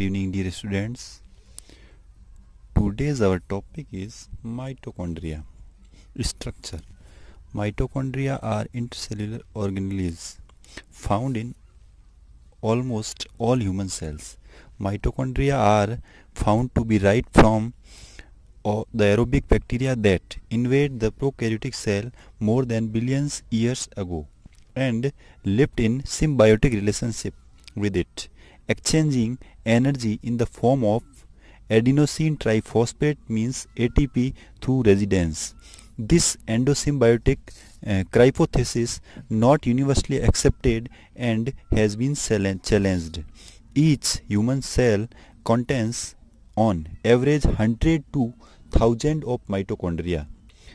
Good evening dear students today's our topic is mitochondria structure mitochondria are intercellular organelles found in almost all human cells mitochondria are found to be right from uh, the aerobic bacteria that invade the prokaryotic cell more than billions years ago and lived in symbiotic relationship with it exchanging energy in the form of adenosine triphosphate means ATP through residence. This endosymbiotic uh, not universally accepted and has been challenged. Each human cell contains on average 100 to 1000 of mitochondria.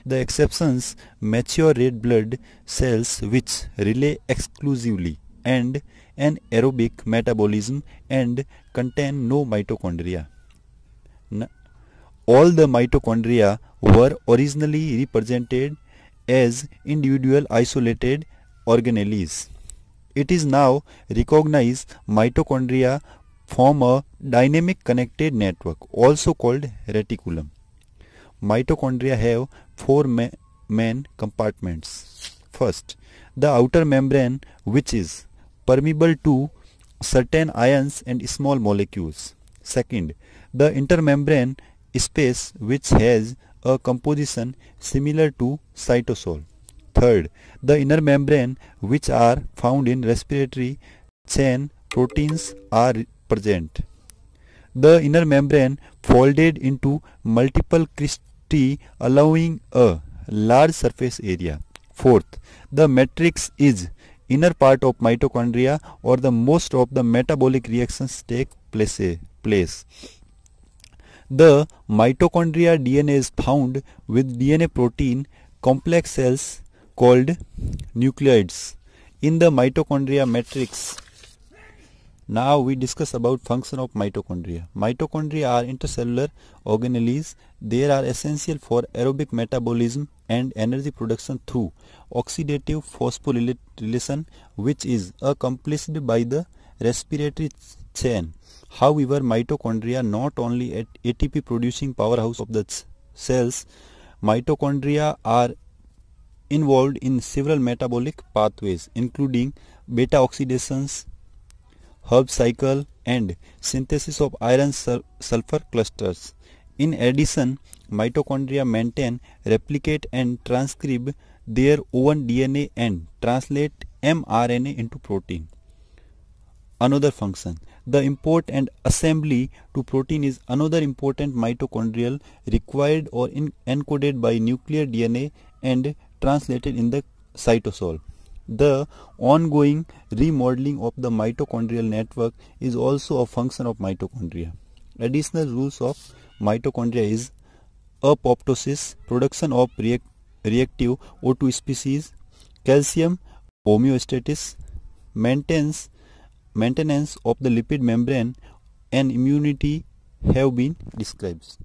The exceptions mature red blood cells which relay exclusively and anaerobic metabolism and contain no mitochondria. All the mitochondria were originally represented as individual isolated organelles. It is now recognized mitochondria form a dynamic connected network also called reticulum. Mitochondria have four ma main compartments. First, the outer membrane which is permeable to certain ions and small molecules. Second, the intermembrane space which has a composition similar to cytosol. Third, the inner membrane which are found in respiratory chain proteins are present. The inner membrane folded into multiple cristae allowing a large surface area. Fourth, the matrix is inner part of mitochondria or the most of the metabolic reactions take place. place. The mitochondria DNA is found with DNA protein complex cells called nucleoids in the mitochondria matrix now we discuss about function of mitochondria. Mitochondria are intercellular organelles. They are essential for aerobic metabolism and energy production through oxidative phosphorylation which is accomplished by the respiratory chain. However, mitochondria not only at ATP producing powerhouse of the cells, mitochondria are involved in several metabolic pathways including beta oxidations, Herb cycle and synthesis of iron sulfur clusters. In addition, mitochondria maintain, replicate and transcribe their own DNA and translate mRNA into protein. Another function. The import and assembly to protein is another important mitochondrial required or encoded by nuclear DNA and translated in the cytosol. The ongoing remodeling of the mitochondrial network is also a function of mitochondria. Additional rules of mitochondria is apoptosis, production of react reactive O2 species, calcium homeostasis, maintenance, maintenance of the lipid membrane and immunity have been described.